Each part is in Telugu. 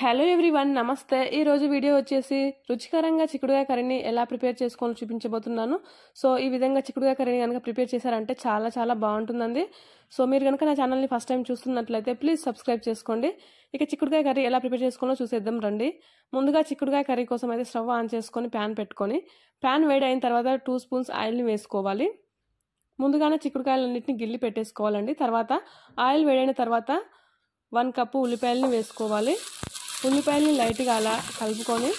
హలో వన్ నమస్తే ఈరోజు వీడియో వచ్చేసి రుచికరంగా చిక్కుడుగా కర్రీని ఎలా ప్రిపేర్ చేసుకోవాలో చూపించబోతున్నాను సో ఈ విధంగా చిక్కుడుగా కర్రీని కనుక ప్రిపేర్ చేశారంటే చాలా చాలా బాగుంటుందండి సో మీరు కనుక నా ఛానల్ని ఫస్ట్ టైం చూస్తున్నట్లయితే ప్లీజ్ సబ్స్క్రైబ్ చేసుకోండి ఇక చిక్కుడుకాయ కర్రీ ఎలా ప్రిపేర్ చేసుకోవాలో చూసేద్దాం రండి ముందుగా చిక్కుడుకాయ కర్రీ కోసం అయితే స్టవ్ ఆన్ చేసుకొని ప్యాన్ పెట్టుకొని ప్యాన్ వేడి అయిన తర్వాత టూ స్పూన్స్ ఆయిల్ని వేసుకోవాలి ముందుగానే చిక్కుడుకాయలన్నింటినీ గిల్లి పెట్టేసుకోవాలండి తర్వాత ఆయిల్ వేడైన తర్వాత వన్ కప్పు ఉల్లిపాయలని వేసుకోవాలి ఉల్లిపాయల్ని లైట్గా అలా కలుపుకొని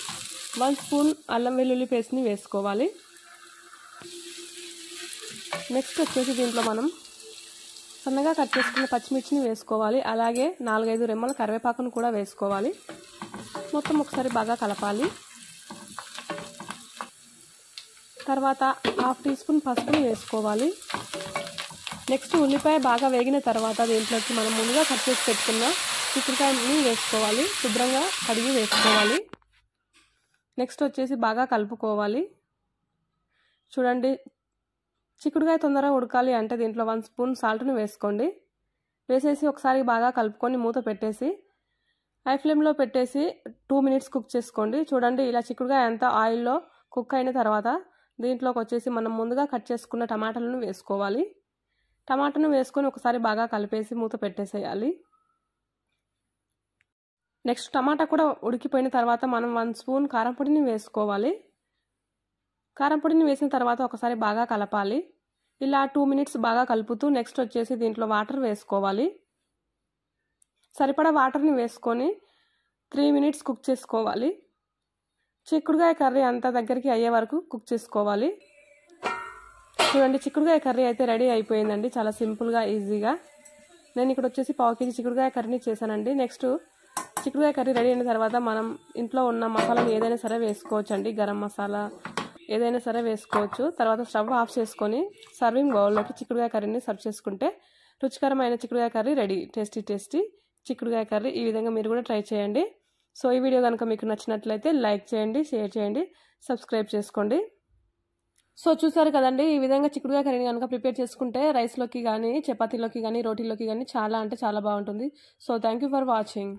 వన్ స్పూన్ అల్లం వెల్లుల్లి పేస్ట్ని వేసుకోవాలి నెక్స్ట్ వచ్చేసి దీంట్లో మనం సన్నగా కట్ చేసుకున్న పచ్చిమిర్చిని వేసుకోవాలి అలాగే నాలుగైదు రెమ్మల కరివేపాకును కూడా వేసుకోవాలి మొత్తం ఒకసారి బాగా కలపాలి తర్వాత హాఫ్ టీ స్పూన్ పసుపుని వేసుకోవాలి నెక్స్ట్ ఉల్లిపాయ బాగా వేగిన తర్వాత దీంట్లోకి మనం ముందుగా కట్ చేసి పెట్టుకున్న చిక్కుడుకాయని వేసుకోవాలి శుభ్రంగా కడిగి వేసుకోవాలి నెక్స్ట్ వచ్చేసి బాగా కలుపుకోవాలి చూడండి చిక్కుడుకాయ తొందరగా ఉడకాలి అంటే దీంట్లో వన్ స్పూన్ సాల్ట్ని వేసుకోండి వేసేసి ఒకసారి బాగా కలుపుకొని మూత పెట్టేసి హై ఫ్లేమ్లో పెట్టేసి టూ మినిట్స్ కుక్ చేసుకోండి చూడండి ఇలా చిక్కుడుకాయ ఎంత ఆయిల్లో కుక్ అయిన తర్వాత దీంట్లోకి వచ్చేసి మనం ముందుగా కట్ చేసుకున్న టమాటాలను వేసుకోవాలి టమాటాను వేసుకొని ఒకసారి బాగా కలిపేసి మూత పెట్టేసేయాలి నెక్స్ట్ టమాటా కూడా ఉడికిపోయిన తర్వాత మనం వన్ స్పూన్ కారంపొడిని వేసుకోవాలి కారంపొడిని వేసిన తర్వాత ఒకసారి బాగా కలపాలి ఇలా టూ మినిట్స్ బాగా కలుపుతూ నెక్స్ట్ వచ్చేసి దీంట్లో వాటర్ వేసుకోవాలి సరిపడా వాటర్ని వేసుకొని త్రీ మినిట్స్ కుక్ చేసుకోవాలి చిక్కుడుగాయ కర్రీ అంతా దగ్గరికి అయ్యే వరకు కుక్ చేసుకోవాలి చూడండి చిక్కుడుగాయ కర్రీ అయితే రెడీ అయిపోయిందండి చాలా సింపుల్గా ఈజీగా నేను ఇక్కడ వచ్చేసి పావు కేజీ చిక్కుడుగాయ కర్రీని చేశానండి నెక్స్ట్ చిక్కుడుకాయ కర్రీ రెడీ అయిన తర్వాత మనం ఇంట్లో ఉన్న మసాలాలు ఏదైనా సరే వేసుకోవచ్చు అండి గరం మసాలా ఏదైనా సరే వేసుకోవచ్చు తర్వాత స్టవ్ ఆఫ్ చేసుకొని సర్వింగ్ బౌల్లోకి చిక్కుడుకాయ కర్రీని సర్వ్ చేసుకుంటే రుచికరమైన చిక్కుడుకాయ కర్రీ రెడీ టేస్టీ టేస్టీ చిక్కుడుకాయ కర్రీ ఈ విధంగా మీరు కూడా ట్రై చేయండి సో ఈ వీడియో కనుక మీకు నచ్చినట్లయితే లైక్ చేయండి షేర్ చేయండి సబ్స్క్రైబ్ చేసుకోండి సో చూసారు కదండి ఈ విధంగా చిక్కుడుగా కర్రీని కనుక ప్రిపేర్ చేసుకుంటే రైస్లోకి కానీ చపాతీలోకి కానీ రోటీలోకి కానీ చాలా అంటే చాలా బాగుంటుంది సో థ్యాంక్ ఫర్ వాచింగ్